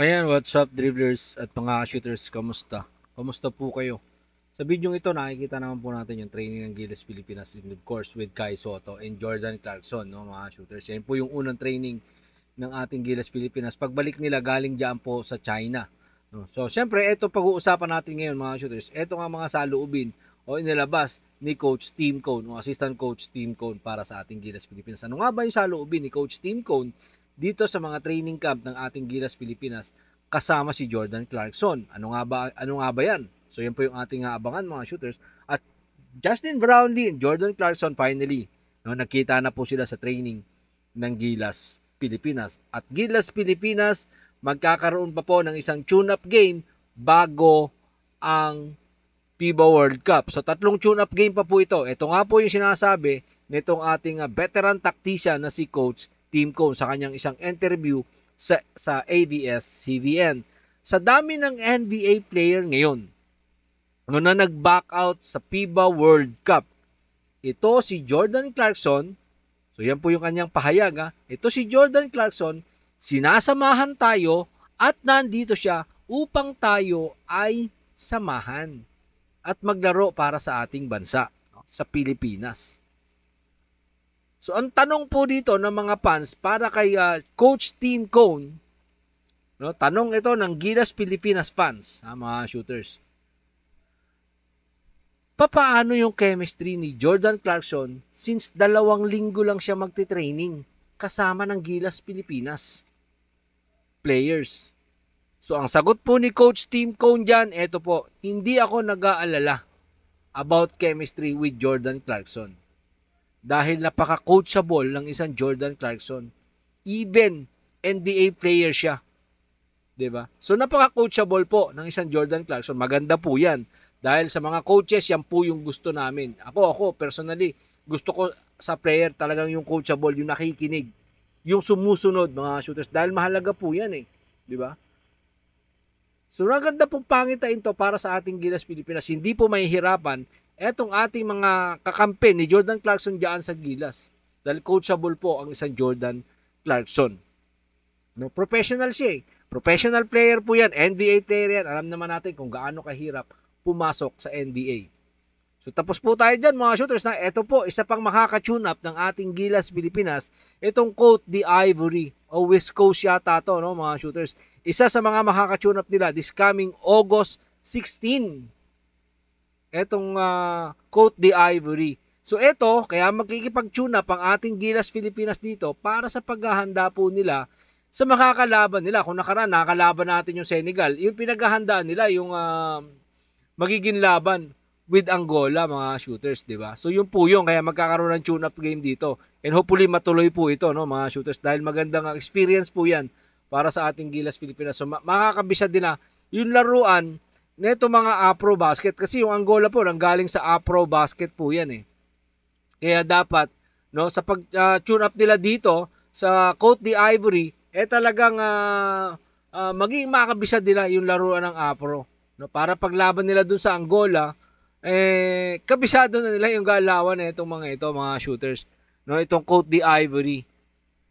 Ayan, what's up dribblers at mga shooters, kamusta? Kamusta po kayo? Sa video ito, nakikita naman po natin yung training ng Gilas Pilipinas of Course with Kai Soto and Jordan Clarkson, no, mga shooters. Yan po yung unang training ng ating Gilas Pilipinas. Pagbalik nila galing diyan po sa China. No? So, syempre, ito pag-uusapan natin ngayon mga shooters. Ito nga mga saloobin o inilabas ni Coach Team Cone, o Assistant Coach Team Cone para sa ating Gilas Pilipinas. Ano nga ba yung saloobin ni Coach Team Cone dito sa mga training camp ng ating Gilas Pilipinas kasama si Jordan Clarkson. Ano nga ba ano nga ba 'yan? So yan po yung ating aabangan mga shooters at Justin Brownlee and Jordan Clarkson finally no nakita na po sila sa training ng Gilas Pilipinas. At Gilas Pilipinas magkakaroon pa po ng isang tune-up game bago ang FIBA World Cup. So tatlong tune-up game pa po ito. Ito nga po yung sinasabi nitong ating ah, veteran tactician na si Coach Team Cone sa kanyang isang interview sa, sa ABS-CBN. Sa dami ng NBA player ngayon, ano na nag-back out sa FIBA World Cup, ito si Jordan Clarkson, so yan po yung kanyang pahayag ha, ito si Jordan Clarkson, sinasamahan tayo at nandito siya upang tayo ay samahan at maglaro para sa ating bansa, no? sa Pilipinas. So ang tanong po dito ng mga fans para kay uh, Coach Team Cone, no, tanong ito ng Gilas Pilipinas fans, ha, mga shooters. Papaano yung chemistry ni Jordan Clarkson since dalawang linggo lang siya magte training kasama ng Gilas Pilipinas players? So ang sagot po ni Coach Team Cone dyan, eto po, hindi ako nag-aalala about chemistry with Jordan Clarkson dahil napaka-coachable ng isang Jordan Clarkson. Even NBA player siya. 'Di ba? So napaka-coachable po ng isang Jordan Clarkson. Maganda po 'yan. Dahil sa mga coaches, yan po yung gusto namin. Ako, ako, personally, gusto ko sa player talagang yung coachable, yung nakikinig, yung sumusunod mga shooters. Dahil mahalaga po yan eh. Di ba? So, ang ganda pong pangitain to para sa ating Gilas Pilipinas. Hindi po mahihirapan etong ating mga kakampi ni Jordan Clarkson diyan sa Gilas. Dahil coachable po ang isang Jordan Clarkson. No, professional siya eh. Professional player po yan. NBA player yan. Alam naman natin kung gaano kahirap pumasok sa NBA. So tapos po tayo dyan mga shooters na ito po isa pang makaka-tune up ng ating Gilas Pilipinas. Itong Coat the Ivory o West Coast yata to no mga shooters. Isa sa mga makaka-tune up nila this coming August 16 etong uh, ah, Cote d'Ivory. So ito, kaya magkikipag tune up ang ating Gilas Pilipinas dito para sa paghahanda po nila sa makakalaban nila. Kung nakaraan, nakalaban natin yung Senegal. Yung pinaghahandaan nila, yung uh, magiging laban with Angola, mga shooters, di ba? So yun po yun, kaya magkakaroon ng tune-up game dito. And hopefully matuloy po ito, no, mga shooters, dahil magandang experience po yan para sa ating Gilas Pilipinas. So makakabisa din na yung laruan neto mga Afro Basket kasi yung Angola po nanggaling sa Afro Basket po yan eh. Kaya dapat no sa pag uh, tune up nila dito sa Cote d'Ivory eh talagang uh, uh, maging makabisa nila yung laruan ng Afro no para paglaban nila dun sa Angola eh kabisado na nila yung galawan nitong eh, mga ito mga shooters no itong Cote d'Ivory.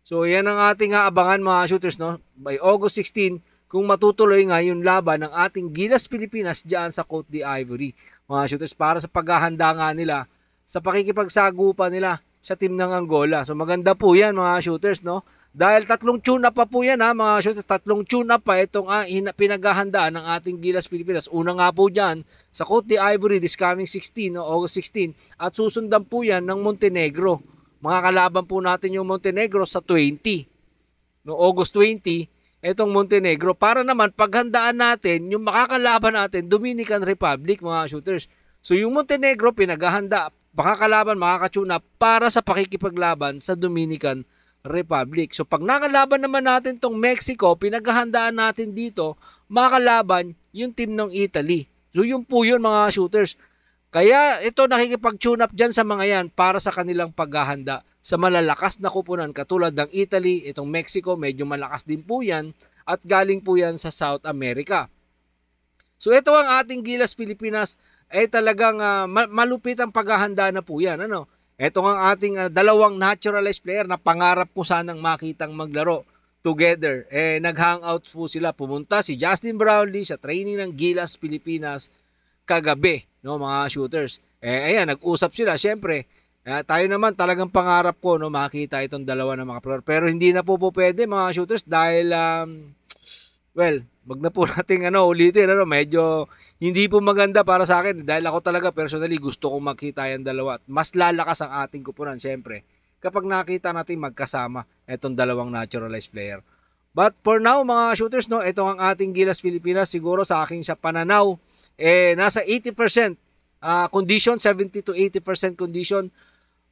So yan ang ating aabangan mga shooters no by August 16 kung matutuloy nga yung laban ng ating Gilas Pilipinas diyan sa Cote d'Ivory. Mga shooters para sa paghahanda nga nila sa pakikipagsagupa nila sa team ng Angola. So maganda po yan mga shooters no. Dahil tatlong tune-up pa po yan ha mga shooters. Tatlong tune-up pa itong ah, pinaghahandaan ng ating Gilas Pilipinas. Una nga po dyan sa Cote d'Ivory this coming 16 no, August 16. At susundan po yan ng Montenegro. Mga kalaban po natin yung Montenegro sa 20. No, August 20 itong Montenegro para naman paghandaan natin yung makakalaban natin Dominican Republic mga shooters. So yung Montenegro pinaghahanda makakalaban makakatsuna para sa pakikipaglaban sa Dominican Republic. So pag nakalaban naman natin tong Mexico, pinaghahandaan natin dito makakalaban yung team ng Italy. So yun po yun mga shooters. Kaya ito nakikipag-tune up dyan sa mga yan para sa kanilang paghahanda sa malalakas na kupunan katulad ng Italy, itong Mexico, medyo malakas din po yan at galing po yan sa South America. So ito ang ating Gilas Pilipinas ay eh, talagang uh, malupit ang paghahanda na po yan. Ano? Ito ang ating uh, dalawang naturalized player na pangarap ko sanang makitang maglaro together. Eh, nag-hangout po sila. Pumunta si Justin Brownlee sa training ng Gilas Pilipinas kagabi no, mga shooters. Eh, ayan, nag-usap sila, syempre. Eh, tayo naman talagang pangarap ko, no, makita itong dalawa ng mga player. Pero hindi na po po pwede, mga shooters, dahil, um, well, wag na po natin, ano, ulitin, ano, medyo hindi po maganda para sa akin. Dahil ako talaga, personally, gusto kong makita yung dalawa. Mas lalakas ang ating kupunan, syempre. Kapag nakita natin magkasama itong dalawang naturalized player. But for now mga shooters no, ito ang ating Gilas Pilipinas siguro sa aking sa pananaw eh nasa 80% uh, ah, condition, 70 to 80% condition.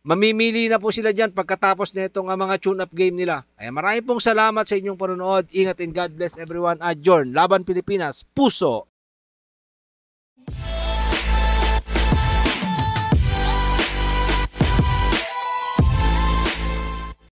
Mamimili na po sila diyan pagkatapos nitong ah, mga tune-up game nila. Ay marami pong salamat sa inyong panonood. Ingat and God bless everyone. Adjourn. Laban Pilipinas. Puso.